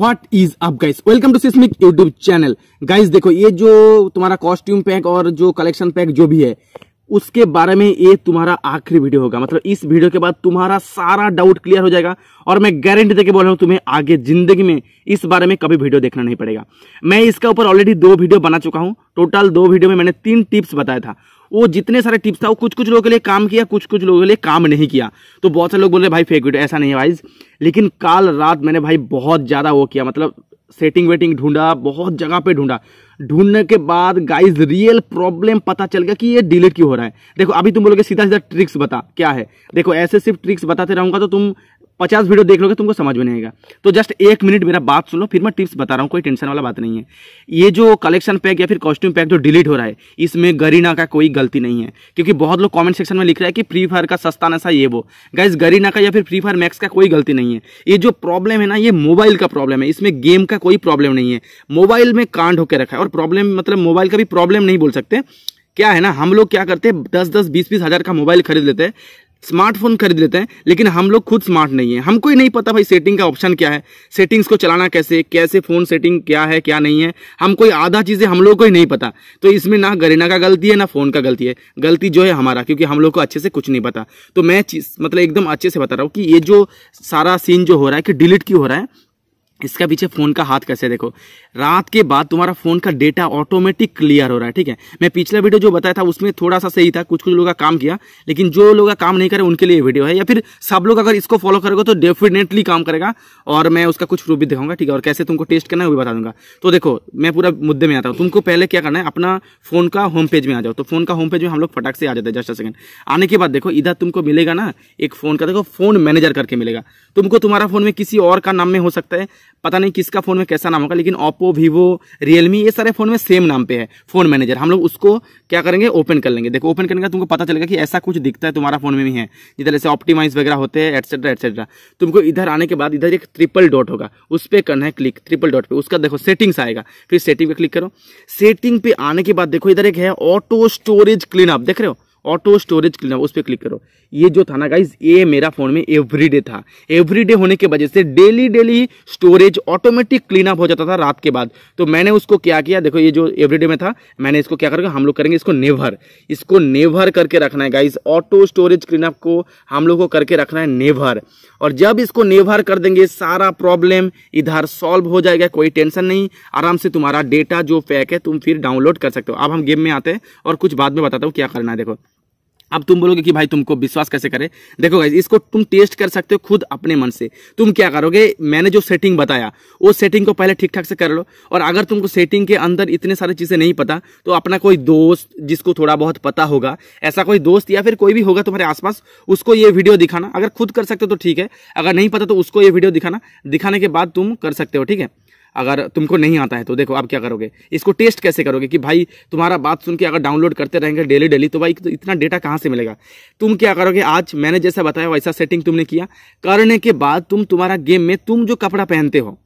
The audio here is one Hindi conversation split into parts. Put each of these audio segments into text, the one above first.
what is up guys welcome to seismic YouTube channel guys देखो ये जो तुम्हारा कॉस्ट्यूम पैक और जो कलेक्शन पैक जो भी है उसके बारे में ये तुम्हारा आखिरी वीडियो होगा मतलब इस वीडियो के बाद तुम्हारा सारा डाउट क्लियर हो जाएगा और मैं गारंटी देकर बोल रहा हूं तुम्हें आगे जिंदगी में इस बारे में कभी वीडियो देखना नहीं पड़ेगा मैं इसके ऊपर ऑलरेडी दो वीडियो बना चुका हूं टोटल दो वीडियो में मैंने तीन टिप्स बताया था वो जितने सारे टिप्स था वो कुछ कुछ लोगों के लिए काम किया कुछ कुछ लोगों के लिए काम नहीं किया तो बहुत सारे लोग बोल रहे भाई फेक वीडियो ऐसा नहीं है वाइज लेकिन कल रात मैंने भाई बहुत ज़्यादा वो किया मतलब सेटिंग वेटिंग ढूंढा बहुत जगह पे ढूंढा ढूंढने के बाद गाइस रियल प्रॉब्लम पता चल गया कि ये डिलीट क्यों हो रहा है देखो अभी तुम बोलोगे सीधा सीधा ट्रिक्स बता क्या है देखो ऐसे सिर्फ ट्रिक्स बताते रहूंगा तो तुम पचास वीडियो देख लोगे तुमको समझ में नहीं आएगा तो जस्ट एक मिनट मेरा बात सुनो फिर मैं टिप्स बता रहा हूँ कोई टेंशन वाला बात नहीं है ये जो कलेक्शन पैक या फिर कॉस्ट्यूम पैक जो डिलीट हो रहा है इसमें गरीना का कोई गलती नहीं है क्योंकि बहुत लोग कॉमेंट सेक्शन में लिख रहा है कि फ्री फायर का सस्ता नशा ये वो गाइज गरीना का या फिर फ्री फायर मैक्स का कोई गलती नहीं है ये जो प्रॉब्लम है ना ये मोबाइल का प्रॉब्लम है इसमें गेम का कोई प्रॉब्लम नहीं है मोबाइल में कांड होकर रखा है और प्रॉब्लम मतलब मोबाइल का भी प्रॉब्लम नहीं बोल सकते क्या है ना हम लोग क्या करते हैं दस दस बीस बीस हज़ार का मोबाइल खरीद लेते हैं स्मार्टफोन खरीद लेते हैं लेकिन हम लोग खुद स्मार्ट नहीं है हमको ही नहीं पता भाई सेटिंग का ऑप्शन क्या है सेटिंग्स को चलाना कैसे कैसे फ़ोन सेटिंग क्या है क्या नहीं है हम कोई आधा चीज़ें हम लोग को ही नहीं पता तो इसमें ना गरीना का गलती है ना फ़ोन का गलती है गलती जो है हमारा क्योंकि हम लोग को अच्छे से कुछ नहीं पता तो मैं मतलब एकदम अच्छे से बता रहा हूँ कि ये जो सारा सीन जो हो रहा है कि डिलीट क्यों हो रहा है इसका पीछे फ़ोन का हाथ कैसे देखो रात के बाद तुम्हारा फ़ोन का डेटा ऑटोमेटिक क्लियर हो रहा है ठीक है मैं पिछला वीडियो जो बताया था उसमें थोड़ा सा सही था कुछ कुछ लोग का काम किया लेकिन जो लोग का काम नहीं करे उनके लिए वीडियो है या फिर सब लोग अगर इसको फॉलो करेगा तो डेफिनेटली काम करेगा और मैं उसका कुछ प्रूफ भी दिखाऊंगा ठीक है और कैसे तुमको टेस्ट करना है वो भी बता दूंगा तो देखो मैं पूरा मुद्दे में आता हूँ तुमको पहले क्या करना है अपना फ़ोन का होम पेज में आ जाओ तो फ़ोन का होम पेज में हम लोग फटाक से आ जाते हैं जस्ट अ सेकंड आने के बाद देखो इधर तुमको मिलेगा ना एक फ़ोन का देखो फ़ोन मैनेजर करके मिलेगा तुमको तुम्हारा फ़ोन में किसी और का नाम में हो सकता है पता नहीं किसका फ़ोन में कैसा नाम होगा लेकिन ओप्पो वीवो रियलमी ये सारे फ़ोन में सेम नाम पे है फ़ोन मैनेजर हम लोग उसको क्या करेंगे ओपन कर लेंगे देखो ओपन करने का तुमको पता चलेगा कि ऐसा कुछ दिखता है तुम्हारा फ़ोन में भी है जिधर ऐसे ऑप्टिमाइज वगैरह होते हैं एटसेट्रा एटसेट्रा तुमको इधर आने के बाद इधर एक ट्रिपल डॉट होगा उस पर करना है क्लिक ट्रिपल डॉट पर उसका देखो सेटिंग्स आएगा फिर सेटिंग पर क्लिक करो सेटिंग पे आने के बाद देखो इधर एक है ऑटो स्टोरेज क्लीन देख रहे हो ऑटो स्टोरेज क्लीनअप उस पर क्लिक करो ये जो था ना गाइज ये मेरा फ़ोन में एवरीडे था एवरीडे होने के वजह से daily daily storage automatic clean up हो जाता था रात के बाद तो मैंने उसको क्या किया देखो ये जो एवरीडे में था मैंने इसको क्या करके हम लोग करेंगे इसको नेवर इसको नेवर करके रखना है गाइज ऑटो स्टोरेज अप को हम लोग को करके रखना है नेवर और जब इसको नेवर कर देंगे सारा प्रॉब्लम इधर सॉल्व हो जाएगा कोई टेंशन नहीं आराम से तुम्हारा डेटा जो पैक है तुम फिर डाउनलोड कर सकते हो अब हम गेम में आते हैं और कुछ बाद में बताता हूँ क्या करना है देखो अब तुम बोलोगे कि भाई तुमको विश्वास कैसे करे देखो गाइज इसको तुम टेस्ट कर सकते हो खुद अपने मन से तुम क्या करोगे मैंने जो सेटिंग बताया उस सेटिंग को पहले ठीक ठाक से कर लो और अगर तुमको सेटिंग के अंदर इतने सारी चीज़ें नहीं पता तो अपना कोई दोस्त जिसको थोड़ा बहुत पता होगा ऐसा कोई दोस्त या फिर कोई भी होगा तुम्हारे आसपास उसको ये वीडियो दिखाना अगर खुद कर सकते हो तो ठीक है अगर नहीं पता तो उसको ये वीडियो दिखाना दिखाने के बाद तुम कर सकते हो ठीक है अगर तुमको नहीं आता है तो देखो आप क्या करोगे इसको टेस्ट कैसे करोगे कि भाई तुम्हारा बात सुन के अगर डाउनलोड करते रहेंगे डेली डेली तो भाई इतना डेटा कहाँ से मिलेगा तुम क्या करोगे आज मैंने जैसा बताया वैसा सेटिंग तुमने किया करने के बाद तुम तुम्हारा गेम में तुम जो कपड़ा पहनते हो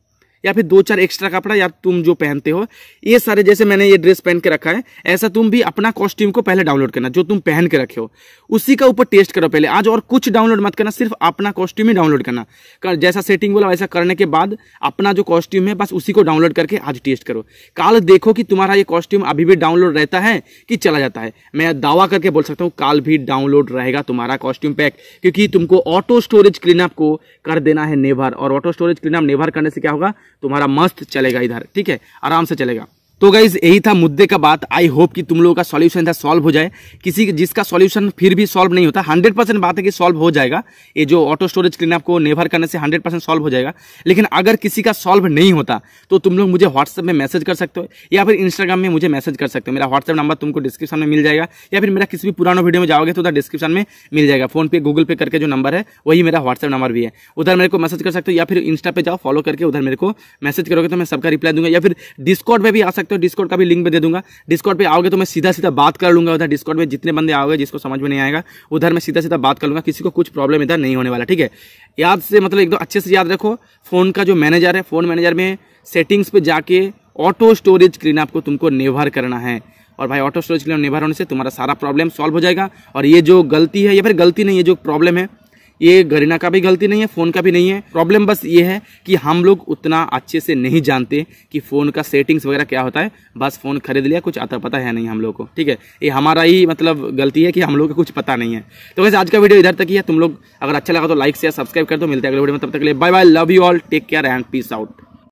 या फिर दो चार एक्स्ट्रा कपड़ा या तुम जो पहनते हो ये सारे जैसे मैंने ये ड्रेस पहन के रखा है ऐसा तुम भी अपना कॉस्ट्यूम को पहले डाउनलोड करना जो तुम पहन के रखे हो उसी का ऊपर टेस्ट करो पहले आज और कुछ डाउनलोड मत करना सिर्फ अपना कॉस्ट्यूम ही डाउनलोड करना कर, जैसा सेटिंग बोला वैसा करने के बाद अपना जो कॉस्ट्यूम है बस उसी को डाउनलोड करके आज टेस्ट करो काल देखो कि तुम्हारा ये कॉस्ट्यूम अभी भी डाउनलोड रहता है कि चला जाता है मैं दावा करके बोल सकता हूँ काल भी डाउनलोड रहेगा तुम्हारा कॉस्ट्यूम पैक क्योंकि तुमको ऑटो स्टोरेज क्लीनअप को कर देना है नेवर और ऑटो स्टोरेज क्लीनअप नेवर करने से क्या होगा तुम्हारा मस्त चलेगा इधर ठीक है आराम से चलेगा तो गाइज यही था मुद्दे का बात आई होप कि तुम लोगों का सॉल्यूशन था सॉल्व हो जाए किसी जिसका सॉल्यूशन फिर भी सॉल्व नहीं होता 100 परसेंट बात है कि सॉल्व हो जाएगा ये जो ऑटो स्टोरेज क्लीन आपको नेवर करने से 100 परसेंट सॉल्व हो जाएगा लेकिन अगर किसी का सॉल्व नहीं होता तो तुम लोग मुझे व्हाट्सएप में मैसेज कर सकते हो या फिर इंस्टाग्राम में मुझे मैसेज कर सकते हो मेरा व्हाट्सएप नंबर तुमको डिस्क्रिप्शन में मिल जाएगा या फिर मेरा किसी भी पुराना वीडियो में जाओगे तो उधर डिस्क्रिप्शन में मिल जाएगा फोन पे गूगल पे करके जो नंबर है वही मेरा व्हाट्सएप नंबर भी है उधर मेरे को मैसेज कर सकते हो या फिर इंस्टा पे जाओ फॉलो करके उधर मेरे को मैसेज करोगे तो मैं सबका रिप्लाई दूंगा या फिर डिस्कॉर्ड में भी आ सकते सकते हो डिस्कॉर्ड का भी लिंक में दे दूंगा डिस्कॉर्ड पे आओगे तो मैं सीधा सीधा बात कर लूंगा उधर डिस्कॉर्ड में जितने बंदे आओगे जिसको समझ में नहीं आएगा उधर मैं सीधा सीधा बात कर लूंगा किसी को कुछ प्रॉब्लम इधर नहीं होने वाला ठीक है याद से मतलब एकदम अच्छे से याद रखो फोन का जो मैनेजर है फोन मैनेजर में सेटिंग्स पर जाके ऑटो स्टोरेज क्लीन आपको तुमको निर्भर करना है और भाई ऑटो स्टोरेज क्लीन निर्भर होने से तुम्हारा सारा प्रॉब्लम सॉल्व हो जाएगा और ये जो गलती है या फिर गलती नहीं है जो प्रॉब्लम है ये गरीना का भी गलती नहीं है फ़ोन का भी नहीं है प्रॉब्लम बस ये है कि हम लोग उतना अच्छे से नहीं जानते कि फ़ोन का सेटिंग्स वगैरह क्या होता है बस फ़ोन खरीद लिया कुछ आता पता है नहीं हम लोग को ठीक है ये हमारा ही मतलब गलती है कि हम लोग को कुछ पता नहीं है तो वैसे आज का वीडियो इधर तक ही है तुम लोग अगर अच्छा लगा तो लाइक शेयर सब्सक्राइब कर दो मिलते हैं अगले वीडियो में तब तक के लिए bye bye love you all take care and peace out